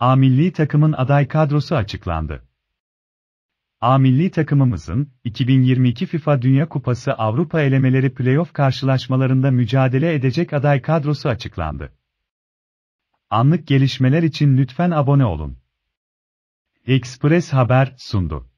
A milli takımın aday kadrosu açıklandı. A milli takımımızın 2022 FIFA Dünya Kupası Avrupa elemeleri playoff karşılaşmalarında mücadele edecek aday kadrosu açıklandı. Anlık gelişmeler için lütfen abone olun. Express Haber sundu.